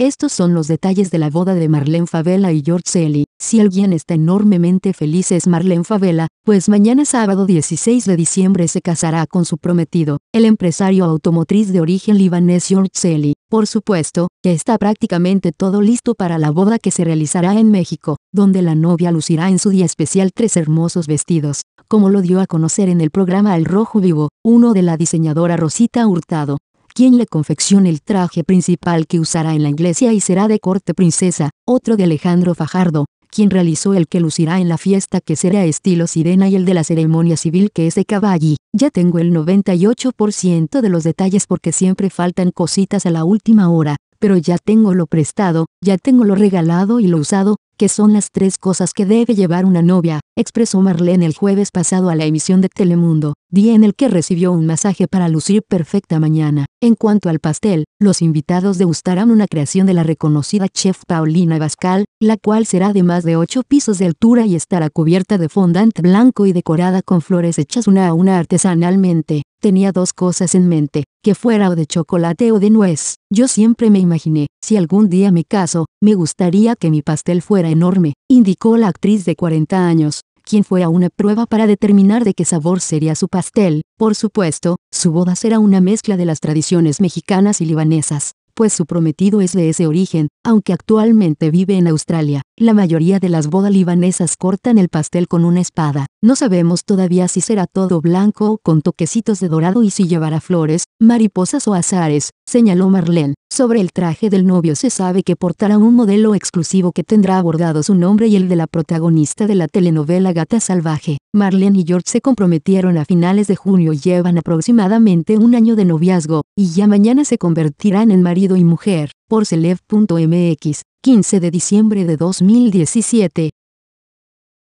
Estos son los detalles de la boda de Marlene Favela y George Selly. Si alguien está enormemente feliz es Marlene Favela, pues mañana sábado 16 de diciembre se casará con su prometido, el empresario automotriz de origen libanés George Selly. Por supuesto, ya está prácticamente todo listo para la boda que se realizará en México, donde la novia lucirá en su día especial tres hermosos vestidos, como lo dio a conocer en el programa El Rojo Vivo, uno de la diseñadora Rosita Hurtado quien le confeccione el traje principal que usará en la iglesia y será de corte princesa, otro de Alejandro Fajardo, quien realizó el que lucirá en la fiesta que será estilo sirena y el de la ceremonia civil que es de caballi. Ya tengo el 98% de los detalles porque siempre faltan cositas a la última hora, pero ya tengo lo prestado, ya tengo lo regalado y lo usado, que son las tres cosas que debe llevar una novia, expresó Marlene el jueves pasado a la emisión de Telemundo, día en el que recibió un masaje para lucir perfecta mañana. En cuanto al pastel, los invitados degustarán una creación de la reconocida chef Paulina Bascal, la cual será de más de ocho pisos de altura y estará cubierta de fondant blanco y decorada con flores hechas una a una artesanalmente. Tenía dos cosas en mente, que fuera o de chocolate o de nuez. Yo siempre me imaginé, si algún día me caso, me gustaría que mi pastel fuera enorme, indicó la actriz de 40 años, quien fue a una prueba para determinar de qué sabor sería su pastel. Por supuesto, su boda será una mezcla de las tradiciones mexicanas y libanesas, pues su prometido es de ese origen, aunque actualmente vive en Australia, la mayoría de las bodas libanesas cortan el pastel con una espada. No sabemos todavía si será todo blanco o con toquecitos de dorado y si llevará flores, mariposas o azares, señaló Marlene. Sobre el traje del novio se sabe que portará un modelo exclusivo que tendrá abordado su nombre y el de la protagonista de la telenovela Gata Salvaje. Marlene y George se comprometieron a finales de junio y llevan aproximadamente un año de noviazgo, y ya mañana se convertirán en marido y mujer por Celeb.mx, 15 de diciembre de 2017.